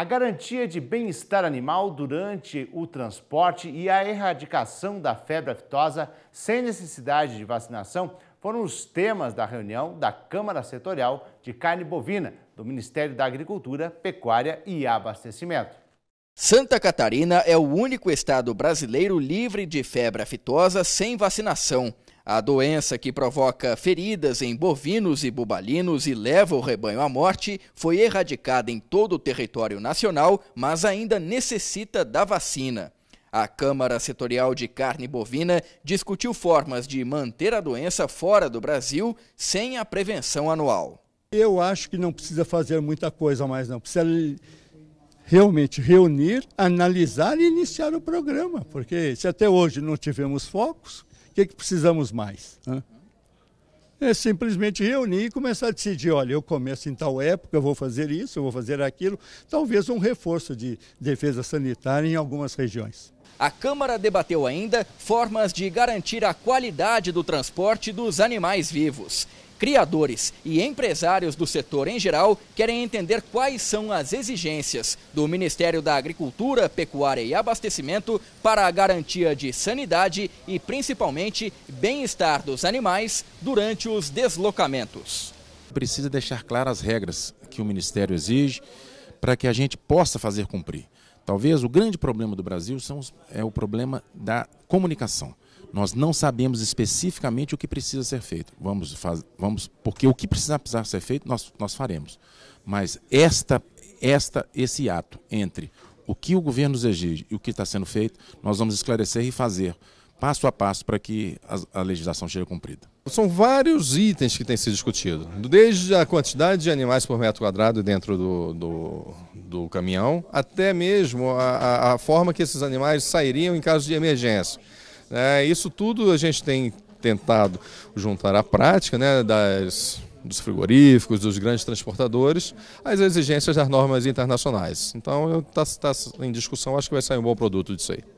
A garantia de bem-estar animal durante o transporte e a erradicação da febre aftosa sem necessidade de vacinação foram os temas da reunião da Câmara Setorial de Carne Bovina do Ministério da Agricultura, Pecuária e Abastecimento. Santa Catarina é o único estado brasileiro livre de febre aftosa sem vacinação. A doença que provoca feridas em bovinos e bubalinos e leva o rebanho à morte foi erradicada em todo o território nacional, mas ainda necessita da vacina. A Câmara Setorial de Carne Bovina discutiu formas de manter a doença fora do Brasil sem a prevenção anual. Eu acho que não precisa fazer muita coisa mais, não. Precisa realmente reunir, analisar e iniciar o programa, porque se até hoje não tivemos focos, o que, que precisamos mais? Né? É simplesmente reunir e começar a decidir, olha, eu começo em tal época, eu vou fazer isso, eu vou fazer aquilo, talvez um reforço de defesa sanitária em algumas regiões. A Câmara debateu ainda formas de garantir a qualidade do transporte dos animais vivos. Criadores e empresários do setor em geral querem entender quais são as exigências do Ministério da Agricultura, Pecuária e Abastecimento para a garantia de sanidade e, principalmente, bem-estar dos animais durante os deslocamentos. Precisa deixar claras as regras que o Ministério exige para que a gente possa fazer cumprir. Talvez o grande problema do Brasil são, é o problema da comunicação. Nós não sabemos especificamente o que precisa ser feito. Vamos faz, vamos porque o que precisa, precisar ser feito nós, nós faremos. Mas esta esta esse ato entre o que o governo nos exige e o que está sendo feito, nós vamos esclarecer e fazer passo a passo para que a, a legislação seja cumprida. São vários itens que têm sido discutidos, desde a quantidade de animais por metro quadrado dentro do, do, do caminhão, até mesmo a, a forma que esses animais sairiam em caso de emergência. É, isso tudo a gente tem tentado juntar à prática né, das, dos frigoríficos, dos grandes transportadores, às exigências das normas internacionais. Então, está tá em discussão, acho que vai sair um bom produto disso aí.